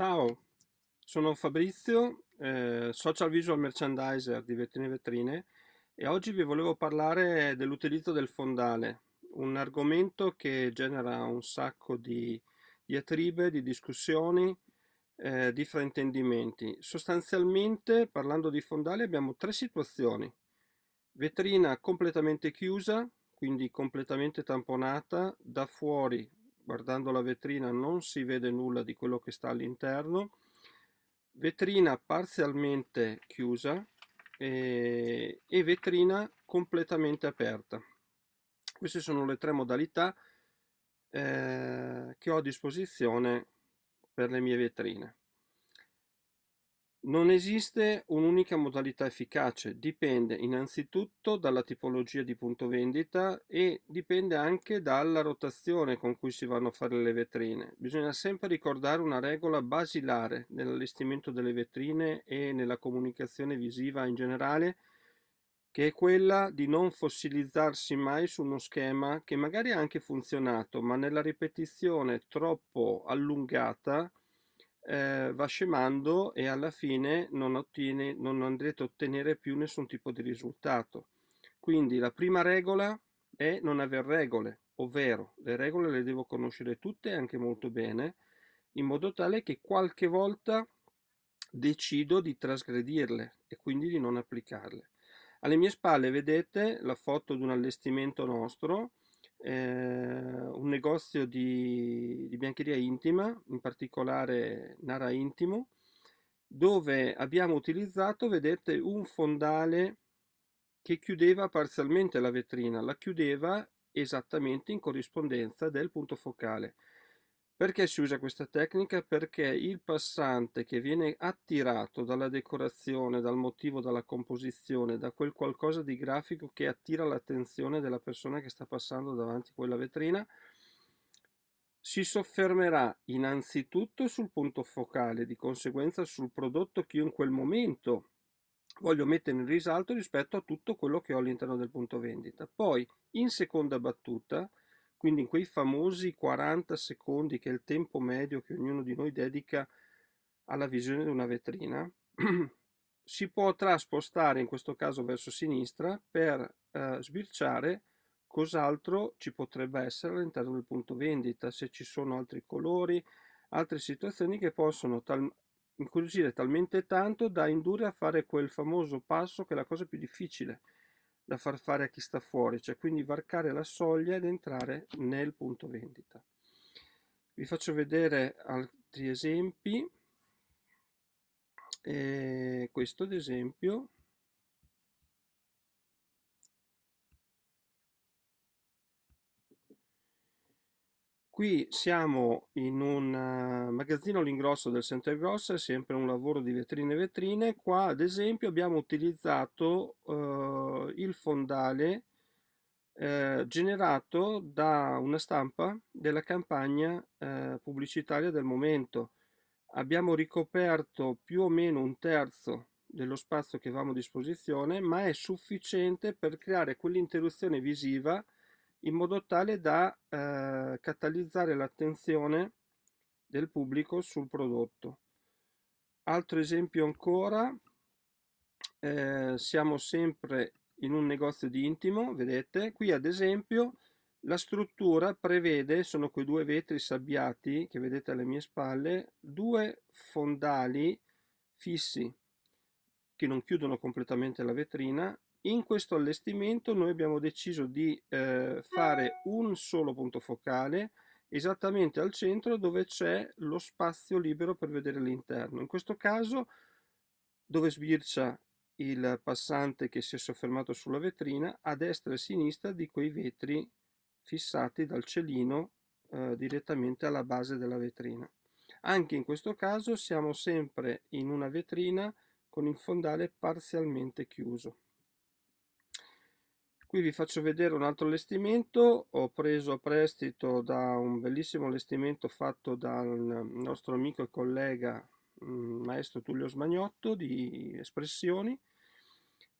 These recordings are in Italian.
Ciao, sono Fabrizio, eh, social visual merchandiser di Vetrine Vetrine e oggi vi volevo parlare dell'utilizzo del fondale, un argomento che genera un sacco di, diatribe, di discussioni, eh, di fraintendimenti. Sostanzialmente, parlando di fondale, abbiamo tre situazioni. Vetrina completamente chiusa, quindi completamente tamponata, da fuori guardando la vetrina non si vede nulla di quello che sta all'interno vetrina parzialmente chiusa e, eh, e vetrina completamente aperta queste sono le tre modalità eh, che ho a disposizione per le mie vetrine non esiste un'unica modalità efficace, dipende innanzitutto dalla tipologia di punto vendita e dipende anche dalla rotazione con cui si vanno a fare le vetrine. Bisogna sempre ricordare una regola basilare nell'allestimento delle vetrine e nella comunicazione visiva in generale, che è quella di non fossilizzarsi mai su uno schema che magari ha anche funzionato, ma nella ripetizione troppo allungata eh, va scemando e alla fine non, ottiene, non andrete a ottenere più nessun tipo di risultato. Quindi la prima regola è non aver regole, ovvero le regole le devo conoscere tutte anche molto bene, in modo tale che qualche volta decido di trasgredirle e quindi di non applicarle. Alle mie spalle vedete la foto di un allestimento nostro, eh, negozio di, di biancheria intima, in particolare Nara Intimo, dove abbiamo utilizzato, vedete, un fondale che chiudeva parzialmente la vetrina, la chiudeva esattamente in corrispondenza del punto focale. Perché si usa questa tecnica? Perché il passante che viene attirato dalla decorazione, dal motivo, dalla composizione, da quel qualcosa di grafico che attira l'attenzione della persona che sta passando davanti a quella vetrina, si soffermerà innanzitutto sul punto focale, di conseguenza sul prodotto che io in quel momento voglio mettere in risalto rispetto a tutto quello che ho all'interno del punto vendita. Poi, in seconda battuta, quindi in quei famosi 40 secondi che è il tempo medio che ognuno di noi dedica alla visione di una vetrina, si potrà spostare in questo caso verso sinistra per eh, sbirciare cos'altro ci potrebbe essere all'interno del punto vendita, se ci sono altri colori, altre situazioni che possono tal- incuriosire talmente tanto da indurre a fare quel famoso passo che è la cosa più difficile da far fare a chi sta fuori, cioè quindi varcare la soglia ed entrare nel punto vendita. Vi faccio vedere altri esempi. E eh, questo ad esempio Qui siamo in un eh, magazzino all'ingrosso del Sant'Agos, è sempre un lavoro di vetrine e vetrine. Qua ad esempio abbiamo utilizzato eh, il fondale eh, generato da una stampa della campagna eh, pubblicitaria del momento. Abbiamo ricoperto più o meno un terzo dello spazio che avevamo a disposizione, ma è sufficiente per creare quell'interruzione visiva in modo tale da eh, catalizzare l'attenzione del pubblico sul prodotto. Altro esempio ancora, eh, siamo sempre in un negozio di intimo, vedete, qui ad esempio la struttura prevede, sono quei due vetri sabbiati che vedete alle mie spalle, due fondali fissi che non chiudono completamente la vetrina in questo allestimento noi abbiamo deciso di eh, fare un solo punto focale esattamente al centro dove c'è lo spazio libero per vedere l'interno. In questo caso dove sbircia il passante che si è soffermato sulla vetrina a destra e a sinistra di quei vetri fissati dal celino eh, direttamente alla base della vetrina. Anche in questo caso siamo sempre in una vetrina con il fondale parzialmente chiuso qui vi faccio vedere un altro allestimento ho preso a prestito da un bellissimo allestimento fatto dal nostro amico e collega mm, maestro Tullio Smagnotto di Espressioni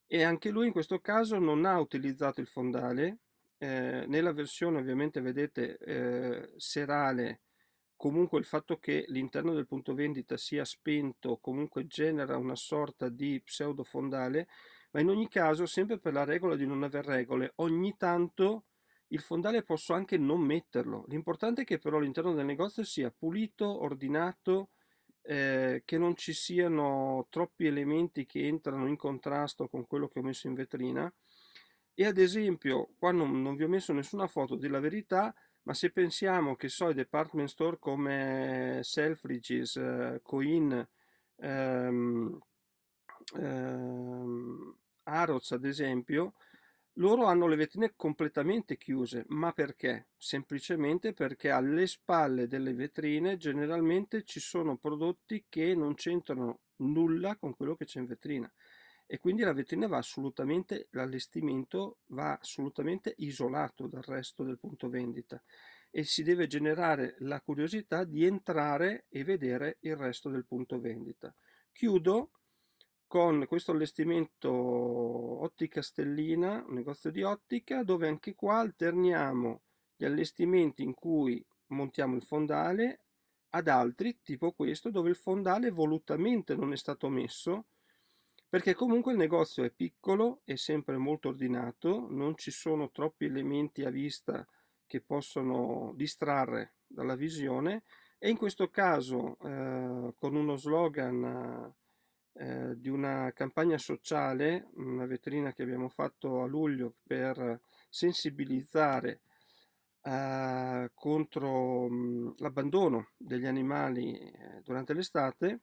e anche lui in questo caso non ha utilizzato il fondale eh, nella versione ovviamente vedete eh, serale comunque il fatto che l'interno del punto vendita sia spento comunque genera una sorta di pseudo fondale ma in ogni caso, sempre per la regola di non aver regole, ogni tanto il fondale posso anche non metterlo. L'importante è che però l'interno del negozio sia pulito, ordinato, eh, che non ci siano troppi elementi che entrano in contrasto con quello che ho messo in vetrina. E ad esempio, qua non, non vi ho messo nessuna foto della verità, ma se pensiamo che so i department store come Selfridges, eh, Coin, ehm, ehm, Aroz, ad esempio, loro hanno le vetrine completamente chiuse, ma perché? Semplicemente perché alle spalle delle vetrine generalmente ci sono prodotti che non c'entrano nulla con quello che c'è in vetrina e quindi la vetrina va assolutamente, l'allestimento va assolutamente isolato dal resto del punto vendita e si deve generare la curiosità di entrare e vedere il resto del punto vendita. Chiudo con questo allestimento Ottica Stellina, un negozio di ottica, dove anche qua alterniamo gli allestimenti in cui montiamo il fondale ad altri, tipo questo, dove il fondale volutamente non è stato messo, perché comunque il negozio è piccolo, è sempre molto ordinato, non ci sono troppi elementi a vista che possono distrarre dalla visione e in questo caso eh, con uno slogan eh, di una campagna sociale, una vetrina che abbiamo fatto a luglio per sensibilizzare eh, contro l'abbandono degli animali eh, durante l'estate,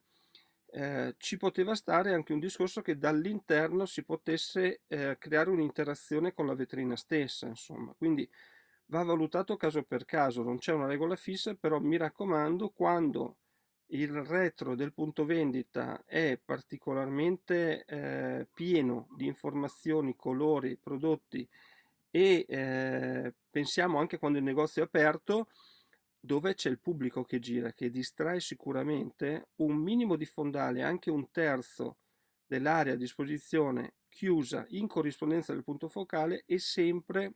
eh, ci poteva stare anche un discorso che dall'interno si potesse eh, creare un'interazione con la vetrina stessa, insomma. Quindi va valutato caso per caso, non c'è una regola fissa, però mi raccomando, quando il retro del punto vendita è particolarmente eh, pieno di informazioni, colori, prodotti e eh, pensiamo anche quando il negozio è aperto dove c'è il pubblico che gira, che distrae sicuramente un minimo di fondale, anche un terzo dell'area a disposizione chiusa in corrispondenza del punto focale è sempre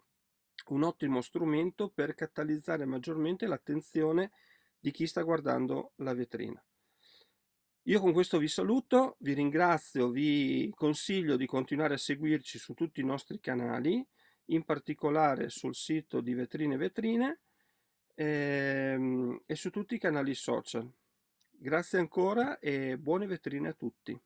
un ottimo strumento per catalizzare maggiormente l'attenzione di chi sta guardando la vetrina. Io con questo vi saluto, vi ringrazio, vi consiglio di continuare a seguirci su tutti i nostri canali, in particolare sul sito di Vetrine Vetrine ehm, e su tutti i canali social. Grazie ancora e buone vetrine a tutti.